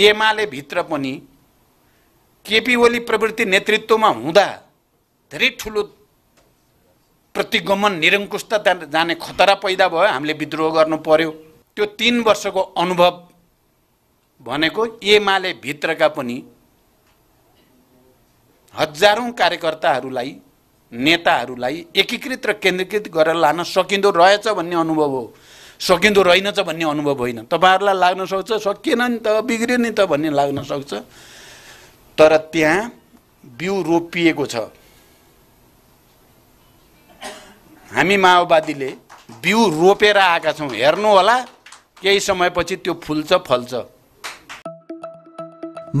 एमाले भित्र पनि केपी ओली प्रवृत्ति नेतृत्वमा हुँदा धेरै ठुलो प्रतिगमन निरङ्कुशता जाने खतरा पैदा भयो हामीले विद्रोह गर्नु पर्यो त्यो तिन वर्षको अनुभव भनेको एमाले भित्रका पनि हजारौँ कार्यकर्ताहरूलाई नेताहरूलाई एकीकृत र केन्द्रीकृत गरेर लान सकिँदो रहेछ भन्ने अनुभव हो सकिँदो रहेन त भन्ने अनुभव होइन तपाईँहरूलाई लाग्न सक्छ सकिएन नि त बिग्रियो नि त भन्ने लाग्न सक्छ तर त्यहाँ बिउ रोपिएको छ हामी माओवादीले बिउ रोपेर आएका छौँ हेर्नु होला केही समयपछि त्यो फुल्छ फल्छ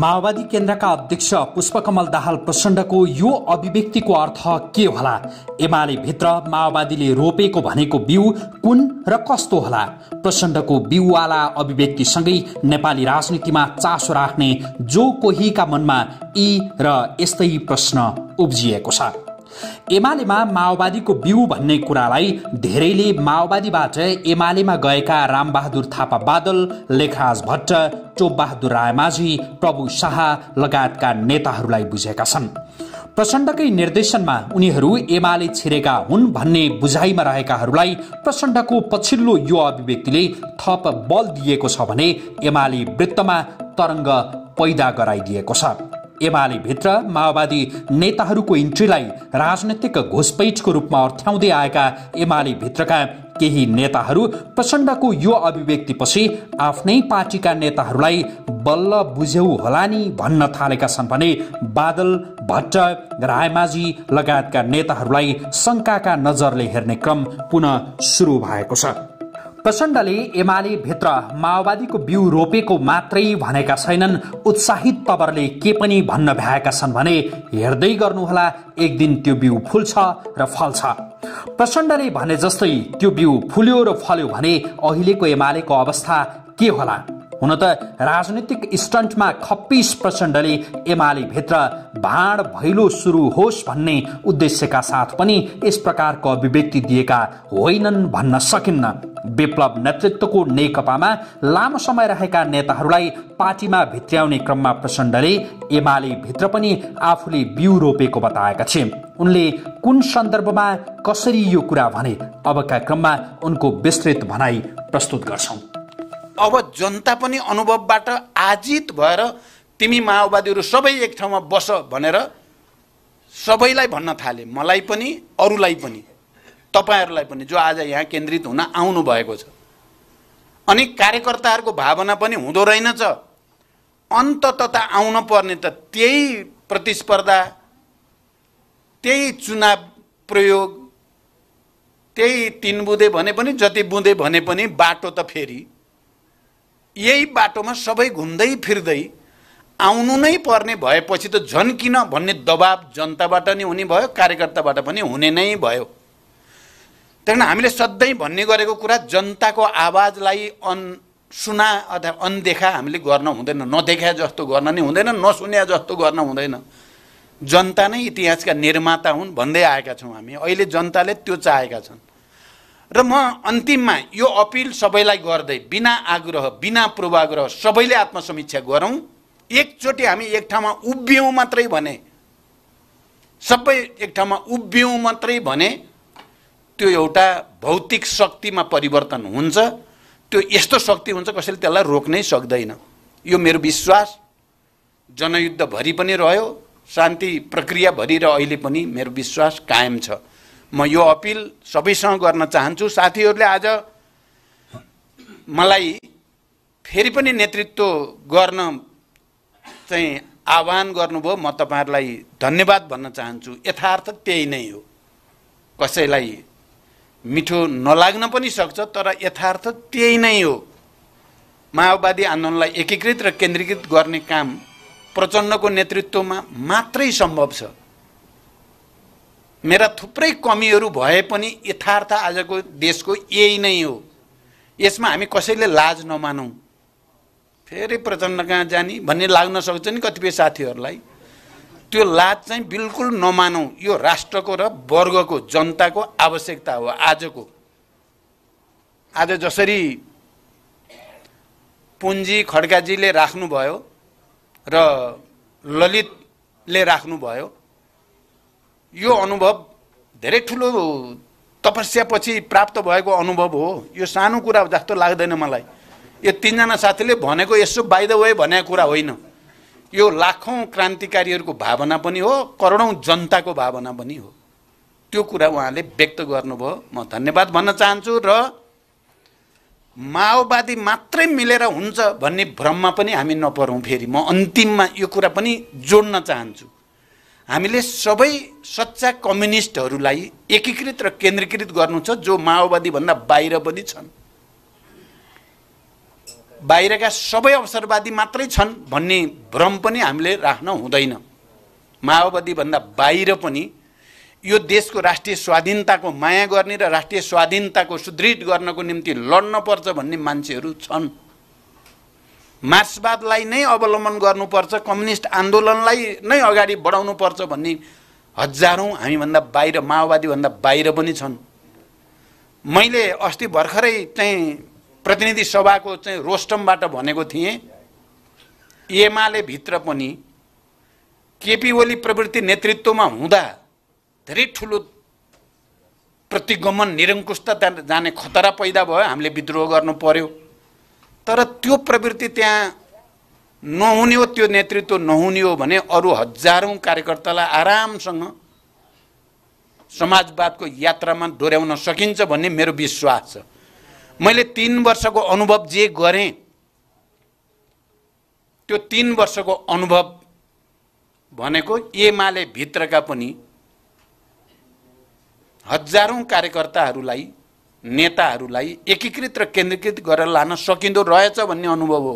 माओवादी केन्द्रका अध्यक्ष पुष्पकमल दाहाल प्रचण्डको यो अभिव्यक्तिको अर्थ के होला एमाले भित्र माओवादीले रोपेको भनेको बिउ कुन र कस्तो होला प्रचण्डको बिउवाला अभिव्यक्तिसँगै नेपाली राजनीतिमा चासो राख्ने जो कोहीका मनमा यी र यस्तै प्रश्न उब्जिएको छ एमालेमा माओवादीको बिउ भन्ने कुरालाई धेरैले माओवादीबाट एमालेमा गएका रामबहादुर थापा बादल लेखराज भट्ट टोपबहादुर रायमाझी प्रभु शाह लगायतका नेताहरूलाई बुझेका छन् प्रचण्डकै निर्देशनमा उनीहरू एमाले छिरेका हुन् भन्ने बुझाइमा रहेकाहरूलाई प्रचण्डको पछिल्लो यो अभिव्यक्तिले थप बल दिएको छ भने एमाले वृत्तमा तरङ्ग पैदा गराइदिएको छ एमाले भित्र माओवादी नेताहरूको इन्ट्रीलाई राजनैतिक घुसपैठको रूपमा अर्थ्याउँदै आएका एमाले भित्रका केही नेताहरू प्रचण्डको यो अभिव्यक्तिपछि आफ्नै पार्टीका नेताहरूलाई बल्ल बुझ्यौ होला नि भन्न थालेका छन् भने बादल भट्ट रायमाझी लगायतका नेताहरूलाई शङ्काका नजरले हेर्ने क्रम पुनः सुरु भएको छ प्रचण्डले एमाले भित्र माओवादीको बिउ रोपेको मात्रै भनेका छैनन् उत्साहित तबरले के पनि भन्न भ्याएका छन् भने हेर्दै गर्नुहोला एक दिन त्यो बिउ फुल्छ र फल्छ प्रचण्डले भने जस्तै त्यो बिउ फुल्यो र फल्यो भने अहिलेको एमालेको अवस्था के होला हुन त राजनीतिक स्टन्टमा खप्पिस प्रचण्डले एमाले भित्र भाँड भैलो सुरु होस् भन्ने उद्देश्यका साथ पनि यस प्रकारको अभिव्यक्ति दिएका होइनन् भन्न सकिन्न विप्लव नेतृत्वको नेकपामा लामो समय रहेका नेताहरूलाई पार्टीमा भित्र्याउने क्रममा प्रचण्डले एमाले भित्र पनि आफूले बिउ रोपेको बताएका थिए उनले कुन सन्दर्भमा कसरी यो कुरा भने अबका क्रममा उनको विस्तृत भनाई प्रस्तुत गर्छौँ अब जनता पनि अनुभवबाट आजित भएर तिमी माओवादीहरू सबै एक ठाउँमा बस भनेर सबैलाई भन्न थाले मलाई पनि अरूलाई पनि तपाईँहरूलाई पनि जो आज यहाँ केन्द्रित हुन आउनुभएको छ अनि कार्यकर्ताहरूको भावना पनि हुँदो रहेनछ अन्तत आउन पर्ने त त्यही प्रतिस्पर्धा त्यही चुनाव प्रयोग त्यही तिन बुँदे भने पनि जति बुँदे भने पनि बाटो त फेरि यही बाटोमा सबै घुम्दै फिर्दै आउनु नै पर्ने भएपछि त झन् किन भन्ने दबाब जनताबाट नि हुने भयो कार्यकर्ताबाट पनि हुने नै भयो त्यहाँदेखि हामीले सधैँ भन्ने गरेको कुरा जनताको आवाजलाई अन सुना अथवा अनदेखा हामीले गर्न हुँदैन नदेखा जस्तो गर्न नै हुँदैन नसुन्या जस्तो गर्न हुँदैन जनता नै इतिहासका निर्माता हुन् भन्दै आएका छौँ हामी अहिले जनताले त्यो चाहेका छन् र म अन्तिममा यो अपिल सबैलाई गर्दै बिना आग्रह बिना पूर्वाग्रह सबैले आत्मसमीक्षा गरौँ एकचोटि हामी एक ठाउँमा उभियौँ मात्रै भने सबै एक ठाउँमा उभियौँ मात्रै भने त्यो एउटा भौतिक शक्तिमा परिवर्तन हुन्छ त्यो यस्तो शक्ति हुन्छ कसैले त्यसलाई रोक्नै सक्दैन यो मेरो विश्वास जनयुद्धभरि पनि रह्यो शान्ति प्रक्रियाभरि र अहिले पनि मेरो विश्वास कायम छ म यो अपिल सबैसँग गर्न चाहन्छु साथीहरूले आज मलाई फेरि पनि नेतृत्व गर्न चाहिँ आह्वान गर्नुभयो म तपाईँहरूलाई धन्यवाद भन्न चाहन्छु यथार्थ त्यही नै हो कसैलाई मिठो नलाग्न पनि सक्छ तर यथार्थ त्यही नै हो माओवादी आन्दोलनलाई एकीकृत र केन्द्रीकृत गर्ने काम प्रचण्डको नेतृत्वमा मात्रै सम्भव छ मेरा थुप्रै कमीहरू भए पनि यथार्थ आजको देशको यही नै हो यसमा हामी कसैले लाज नमानौँ फेरि प्रचण्ड कहाँ जाने भन्ने लाग्न सक्छ नि कतिपय साथीहरूलाई त्यो लाज चाहिँ बिल्कुल नमानौँ यो राष्ट्रको र वर्गको जनताको आवश्यकता हो आजको आज जसरी पुन्जी खड्काजीले राख्नुभयो र ललितले राख्नुभयो यो अनुभव धेरै ठुलो तपस्यापछि प्राप्त भएको अनुभव हो यो सानो कुरा जस्तो लाग्दैन मलाई यो तिनजना साथीले भनेको यसो बाइद वे भनेको कुरा होइन यो लाखौँ क्रान्तिकारीहरूको भावना पनि हो करोडौँ जनताको भावना पनि हो त्यो कुरा उहाँले व्यक्त गर्नुभयो म धन्यवाद भन्न चाहन्छु र माओवादी मात्रै मिलेर हुन्छ भन्ने भ्रममा पनि हामी नपरौँ फेरि म अन्तिममा यो कुरा पनि जोड्न चाहन्छु हामीले सबै सच्चा कम्युनिस्टहरूलाई एकीकृत र केन्द्रीकृत गर्नु छ जो माओवादीभन्दा बाहिर पनि छन् बाहिरका सबै अवसरवादी मात्रै छन् भन्ने भ्रम पनि हामीले राख्न हुँदैन माओवादीभन्दा बाहिर पनि यो देशको राष्ट्रिय स्वाधीनताको माया गर्ने र राष्ट्रिय स्वाधीनताको सुदृढ गर्नको निम्ति लड्न पर्छ भन्ने मान्छेहरू छन् मार्क्सवादलाई नै अवलम्बन गर्नुपर्छ कम्युनिस्ट आन्दोलनलाई नै अगाडि बढाउनुपर्छ भन्ने हजारौँ हामीभन्दा बाहिर माओवादीभन्दा बाहिर पनि छन् मैले अस्ति भर्खरै चाहिँ प्रतिनिधि सभाको चाहिँ रोस्टमबाट भनेको थिएँ एमाले भित्र पनि केपी ओली प्रवृत्ति नेतृत्वमा हुँदा धेरै ठुलो प्रतिगमन निरङ्कुशता जाने खतरा पैदा भयो हामीले विद्रोह गर्नु पर्यो तर त्यो प्रवृत्ति त्यहाँ नहुने हो त्यो नेतृत्व नहुने हो भने अरू हजारौँ कार्यकर्तालाई आरामसँग समाजवादको यात्रामा डोर्याउन सकिन्छ भन्ने मेरो विश्वास छ मैले तिन वर्षको अनुभव जे गरेँ त्यो तिन वर्षको अनुभव भनेको एमाले भित्रका पनि हजारौँ कार्यकर्ताहरूलाई नेताहरूलाई एकीकृत र केन्द्रीकृत गरेर लान सकिँदो रहेछ भन्ने अनुभव हो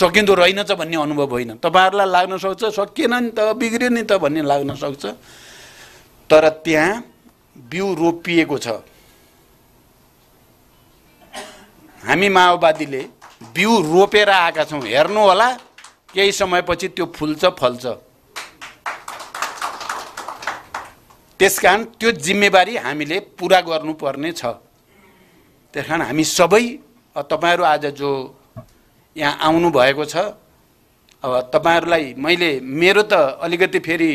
सकिँदो रहेनछ भन्ने अनुभव होइन तपाईँहरूलाई लाग्न सक्छ सकिएन नि त बिग्रियो नि त भन्ने लाग्न सक्छ तर त्यहाँ बिउ रोपिएको छ हामी माओवादीले बिउ रोपेर आएका छौँ हेर्नु होला केही समयपछि त्यो फुल्छ फल्छ त्यस कारण त्यो जिम्मेवारी हामीले पुरा गर्नुपर्ने छ त्यस कारण हामी सबै तपाईँहरू आज जो यहाँ आउनुभएको छ अब तपाईँहरूलाई मैले मेरो त अलिकति फेरि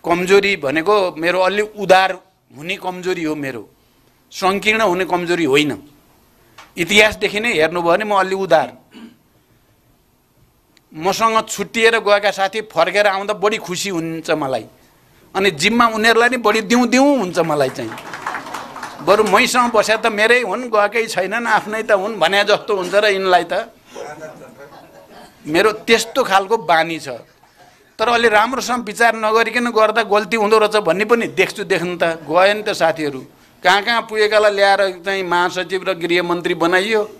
कमजोरी भनेको मेरो अलि उदार हुने कमजोरी हो मेरो सङ्कीर्ण हुने कमजोरी होइन इतिहासदेखि नै हेर्नुभयो भने म अलि उदार मसँग छुट्टिएर गएका साथी फर्केर आउँदा बढी खुसी हुन्छ मलाई अनि जिम्मा उनीहरूलाई नि बढी दिउँ दिउँ हुन्छ मलाई चाहिँ बरु मैसँग बस्या त मेरै हुन् गएकै छैनन् आफ्नै त हुन् भने जस्तो हुन्छ र यिनलाई त मेरो त्यस्तो खालको बानी छ तर अहिले राम्रोसँग विचार नगरिकन गर्दा गल्ती हुँदो रहेछ भन्ने पनि देख्छु देख्नु त गयो नि त साथीहरू कहाँ कहाँ पुगेकालाई ल्याएर चाहिँ महासचिव र गृहमन्त्री बनाइयो